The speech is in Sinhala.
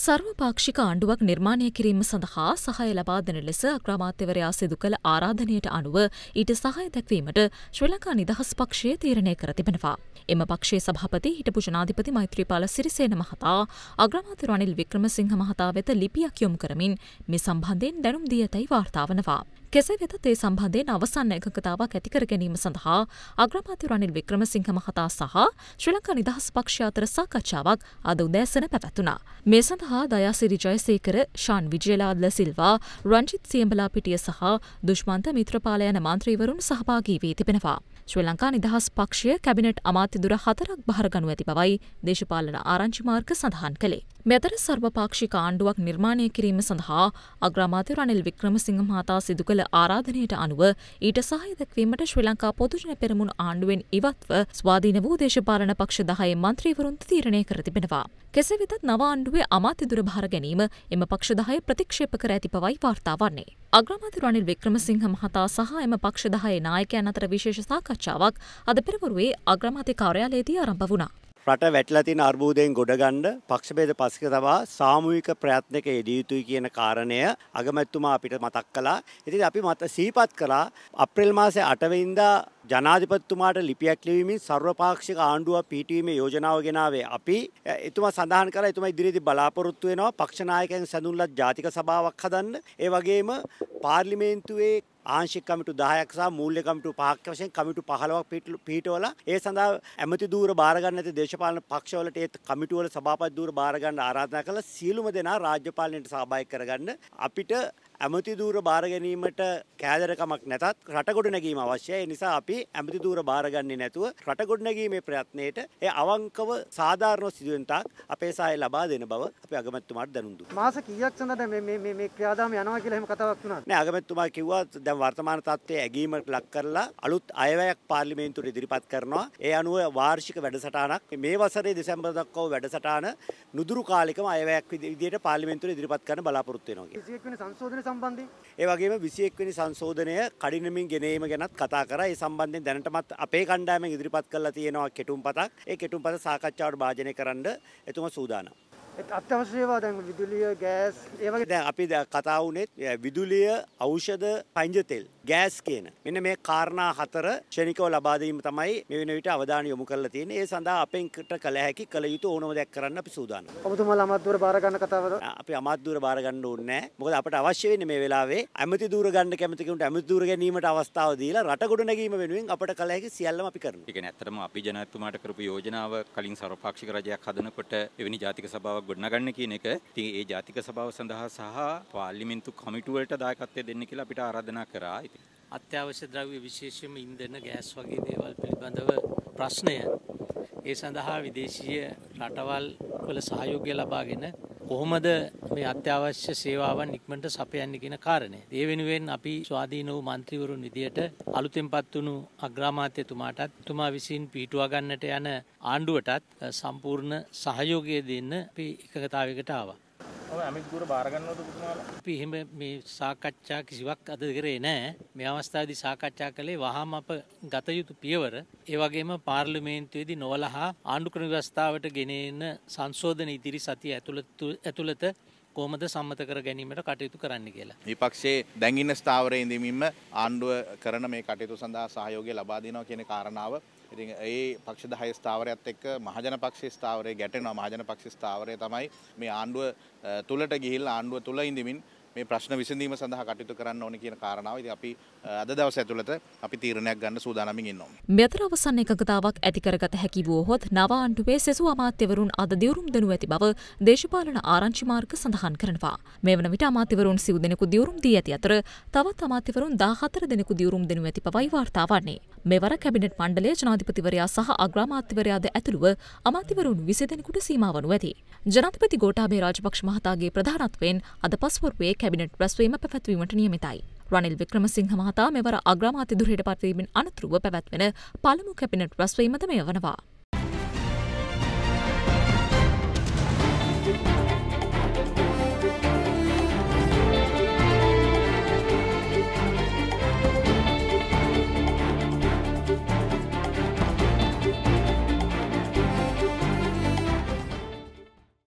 සර්වපාක්ෂික ආණ්ඩුවක් නිර්මාණය කිරීම සඳහා සහය ලබාදන ලෙස අක්‍රමාත්‍යවරයා සිදු කළ ආරාධනයට අනුව ඊට සහය දැක්වීමට ශ්‍රී ලංකා නිදහස් පක්ෂය තීරණය කර තිබෙනවා. එම පක්ෂයේ සභාපති හිටපු ජනාධිපති මෛත්‍රීපාල සිරිසේන මහතා අග්‍රමාත්‍ය රනිල් වික්‍රමසිංහ මහතා වෙත ලිපියක් යොමු කරමින් මේ සම්බන්ධයෙන් දැනුම් දී ඇතැයි වාර්තා වනවා. කෙසේ වෙතත් ඒ සම්බන්ධයෙන් අවසන් එකකතාවක් ඇතිකර ගැනීම සඳහා අග්‍රමාත්‍ය රනිල් වික්‍රමසිංහ මහතා සහ ශ්‍රී ලංකා නිදහස් පක්ෂ අතර සාකච්ඡාවක් අද උදෑසන පැවැතුණා. මේ සඳහා දයාසිරි ජයසේකර, ෂාන් විජේලාදල සිල්වා, රංජිත් සියඹලාපිටිය සහ දුෂ්මන්ත මිත්‍රපාල යන මන්ත්‍රීවරුන් සහභාගී වී තිබෙනවා. ශ්‍රී ලංකා නිදහස් පක්ෂය කැබිනට් අමාත්‍යදුර හතරක් බහරගනු ඇති බවයි දේශපාලන ආරංචි මාර්ග සඳහන් කළේ. මෙතර සර්වපාක්ෂික ආණ්ඩුවක් නිර්මාණය කිරීම සඳහා අග්‍රාමාත්‍ය රනිල් වික්‍රමසිංහ මහතා සිදු කළ කළ ආරාධනයට අනුව ඊට සහය දක්වීමට ශ්‍රී ලංකා පොදුජන පෙරමුණු ආණ්ඩුවෙන් ඉවත්ව ස්වාධීන වූ දේශපාලන පක්ෂ දහයේ මන්ත්‍රීවරුන්ට තීරණය කර තිබෙනවා. කෙසේ වෙතත් නව ආණ්ඩුවේ අමාත්‍ය දුර භාර ගැනීම එම පක්ෂ දහය ප්‍රතික්ෂේප කර ඇති බවයි වාර්තා වන්නේ. අග්‍රාමාත්‍ය රනිල් වික්‍රමසිංහ මහතා සහ එම පක්ෂ දහයේ නායකයන් අතර විශේෂ සාකච්ඡාවක් අද පෙරවරුවේ අග්‍රාමාත්‍ය කාර්යාලයේදී ආරම්භ වුණා. රට වැටලා තියෙන අර්බුදයෙන් ගොඩගන්න පක්ෂභේද පස්ක තබා සාමූහික ප්‍රයත්නක යෙදිය යුතුයි කියන කාරණය අගමැතිතුමා අපිට මතක් කළා. ඉතින් අපි මත සිහිපත් කළා අප්‍රේල් මාසේ 8 වෙනිදා ජනාධිපතිතුමාට ලිපියක් ලිවීමෙන් සර්වපාක්ෂික ආණ්ඩුවක් පිහිටීමේ යෝජනාව ගෙනාවේ. අපි එතුමා සඳහන් කළා එතුමා ඉදිරියේදී බලාපොරොත්තු වෙනවා පක්ෂ නායකයන් සඳුන්ලත් ජාතික සභාවක් හදන්න. ඒ වගේම පාර්ලිමේන්තුවේ ආංශික කමිටු 10ක් සහ මූල්‍ය කමිටු 5ක් වශයෙන් කමිටු 15ක් පිහිටවල ඒ සඳහා ඇමති දූර බාර ගන්න නැති දේශපාලන පක්ෂවලට ඒ කමිටු වල සභාපති දූර බාර ගන්න ආරාධනා කළ සියලුම දෙනා රාජ්‍ය පාලනයට සහභාගී කරගන්න අපිට ඇමති දූර බාර ගැනීමට කෑදරකමක් නැතත් රටගොඩ නැගීම අවශ්‍යයි. නිසා අපි ඇමති දූර බාරගන්නේ නැතුව රටගොඩ නැගීමේ ප්‍රයත්නයේට ඒ අවංකව සාධාරණ සිදුවෙන තාක් අපේ සහාය ලබා දෙන බව අපි අගමැතිතුමාට දැනුම් දුන්නා. මාස කීයක් සඳහාද මේ මේ මේ ක්‍රියාදාම යනවා කියලා එහෙම කතාවක් වුණාද? නෑ අගමැතිතුමා කිව්වා දැන් වර්තමාන තත්ත්වයේ ඇගීමට ලක් කරලා අලුත් අයවැයක් පාර්ලිමේන්තුවට ඉදිරිපත් කරනවා. ඒ අනුව වාර්ෂික වැඩසටහනක් මේ වසරේ දෙසැම්බර් දක්වා වැඩසටහන නුදුරු කාලෙකම අයවැයක් විදිහට පාර්ලිමේන්තුවට ඉදිරිපත් කරන්න බලාපොරොත්තු වෙනවා කියලා. 21 වෙනි සංශෝධන සම්බන්ධයෙන්. ඒ වගේම 21 වෙනි සංශෝධනය කඩිනමින් ගෙනීම ගැනත් කතා කරා. ඒ සම්බන්ධයෙන් දැනටමත් අපේ කණ්ඩායමෙන් ඉදිරිපත් කරලා තියෙනවා කෙටුම්පතක්. ඒ කෙටුම්පත සාකච්ඡාවට භාජනය කරන්න එතුමා සූදානම්. අත්‍යවශ්‍ය ඒවා දැන් විදුලිය, ගෑස්, ඒ වගේ දැන් අපි කතා වුණේ විදුලිය, ඖෂධ, පංජ තෙල් ගෑස් කියන. මෙන්න මේ කාරණා හතර ෂණිකව ලබා දීම තමයි මේ වෙන විට අවධානය යොමු කරලා තියෙන්නේ. ඒ සඳහා අපෙන්කට කළ හැකි කළ යුතු ඕනම දෙයක් කරන්න අපි සූදානම්. ඔබතුමාලා අමාත්‍යවරු බාර ගන්න කතාවද? අපි අමාත්‍යවරු බාර ගන්න ඕනේ නැහැ. මොකද අපට අවශ්‍ය වෙන්නේ මේ වෙලාවේ ඇමති දూరు ගන්න කැමති කෙනෙකුට ඇමති දూరు ගැනීමට අවස්ථාව දීලා රට ගොඩනැගීම වෙනුවෙන් අපට කළ හැකි සියල්ලම අපි කරනවා. ඒ කියන්නේ ඇත්තටම අපි ජනාධිපතිතුමාට කරපු යෝජනාව කලින් සර්වපාක්ෂික රජයක් හදනකොට එවැනි ජාතික සභාවක් ගොඩනගන්න කියන එක ඉතින් ඒ ජාතික සභාව සඳහා සහ පාර්ලිමේන්තු කමිටුවලට දායකත්වය දෙන්න කියලා අපිට ආරාධනා කරා. අත්‍යවශ්‍ය ද්‍රව්‍ය විශේෂයෙන්ම ඉන්ධන ගෑස් වගේ දේවල් පිළිබඳව ප්‍රශ්නය ඒ සඳහා විදේශීය රටවල් වල සහයෝගය ලබාගෙන කොහොමද මේ අත්‍යවශ්‍ය සේවාවන් ඉක්මනට සපයන්නේ කියන කාරණේ. ඒ වෙනුවෙන් අපි ස්වාධීන වූ മന്ത്രിවරුන් විදියට අලුතෙන් පත්වුණු අග්‍රාමාත්‍යතුමාටත් තුමා විසින් පිටුවා ගන්නට යන ආණ්ඩුවටත් සම්පූර්ණ සහයෝගය දෙන්න අපි එකගතාවයකට ආවා. අමිත්ගුර බාරගන්නවද පුතුමාලා? අපි එහෙම මේ සාකච්ඡා කිසිවක් අද කරේ නැහැ. මේ අවස්ථාවේදී සාකච්ඡා කළේ වහාම අප ගත යුතු පියවර, ඒ වගේම පාර්ලිමේන්තුවේදී නොවලහා ආණ්ඩුක්‍රම ව්‍යවස්ථාවට ගෙන එන සංශෝධන ඉදිරි සතිය ඇතුළත කොහොමද සම්මත කර ගැනීමට කටයුතු කරන්න කියලා. විපක්ෂයේ දැඟින්න ස්ථාවරයේ ඉඳීමම ආණ්ඩුව කරන මේ කටයුතු සඳහා සහයෝගය ලබා දෙනවා කියන කාරණාව ඉතින් ඒ පක්ෂ 10 ස්ථාවරයත් එක්ක මහජන පක්ෂ ස්ථාවරය ගැටෙනවා මහජන පක්ෂ ස්ථාවරය තමයි මේ ආණ්ඩුව තුලට ගිහිල්ලා ආණ්ඩුව තුල ඉඳමින් මේ ප්‍රශ්න විසඳීම සඳහා කටයුතු කරන්න ඕන කියන කාරණාව ඉතින් අපි අද දවස් ඇතුළත අපි තීරණයක් ගන්න සූදානමින් ඉන්නවා. මෙතර අවසන් එකඟතාවක් ඇති කරගත හැකි වුවහොත් නව ආණ්ඩුවේ සෙසු අමාත්‍යවරුන් අද දියුරුම් දෙනු ඇති බව දේශපාලන ආරංචි මාර්ග සඳහන් කරනවා. මේ වන විට අමාත්‍යවරුන් සිව් දෙනෙකු දියුරුම් දී ඇති අතර තවත් අමාත්‍යවරුන් 14 දෙනෙකු දියුරුම් දෙනු ඇති බවයි වාර්තා වන්නේ. මෙවර කැබිනට් මණ්ඩලය ජනාධිපතිවරයා සහ අග්‍රාමාත්‍යවරයාද ඇතුළුව අමාත්‍යවරුන් 20 දෙනෙකුට සීමා වනු ඇති. ජනාධිපති ගෝඨාභය රාජපක්ෂ මහතාගේ ප්‍රධානත්වයෙන් අද පස්වරුවේ කැබිනට් රැස්වීම පැවැත්වීමට නියමිතයි. රනිල් වික්‍රමසිංහ මහතා මෙවර අග්‍රාමාත්‍ය දුරයට පත්වීමෙන් අනතුරුව පැවැත්වෙන පළමු කැබිනට් රැස්වීමද මෙය වනවා.